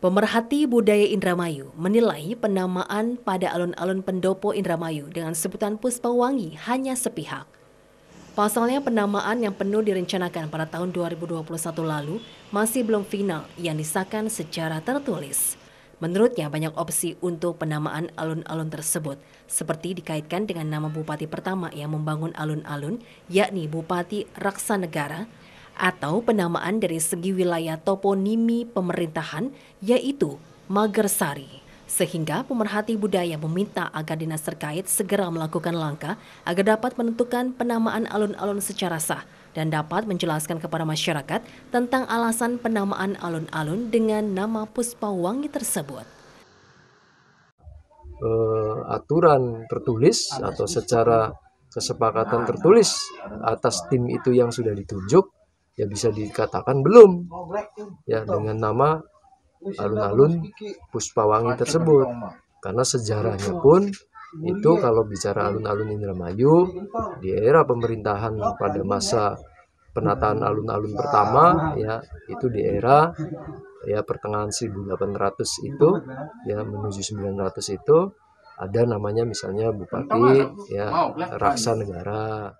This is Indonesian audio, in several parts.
Pemerhati budaya Indramayu menilai penamaan pada alun-alun pendopo Indramayu dengan sebutan Puspa Wangi hanya sepihak. Pasalnya penamaan yang penuh direncanakan pada tahun 2021 lalu masih belum final yang disahkan secara tertulis. Menurutnya banyak opsi untuk penamaan alun-alun tersebut, seperti dikaitkan dengan nama bupati pertama yang membangun alun-alun, yakni Bupati Raksa Negara, atau penamaan dari segi wilayah toponimi pemerintahan yaitu Magersari. Sehingga pemerhati budaya meminta agar dinas terkait segera melakukan langkah agar dapat menentukan penamaan alun-alun secara sah dan dapat menjelaskan kepada masyarakat tentang alasan penamaan alun-alun dengan nama Puspawangi tersebut. Uh, aturan tertulis atau secara kesepakatan tertulis atas tim itu yang sudah ditunjuk ya bisa dikatakan belum oh, ya dengan nama alun-alun Puspawangi tersebut karena sejarahnya pun iya. itu kalau bicara alun-alun Indramayu iya, di era pemerintahan pada masa ya. penataan iya. alun-alun pertama ya itu di era ya pertengahan 1800 itu ya menuju 900 itu ada namanya misalnya Bupati ya Raksa Negara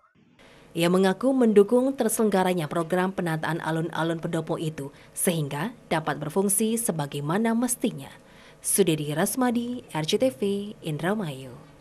ia mengaku mendukung terselenggaranya program penataan alun-alun pendopo itu sehingga dapat berfungsi sebagaimana mestinya. Sudedi Rasmadi, RCTV, Indramayu.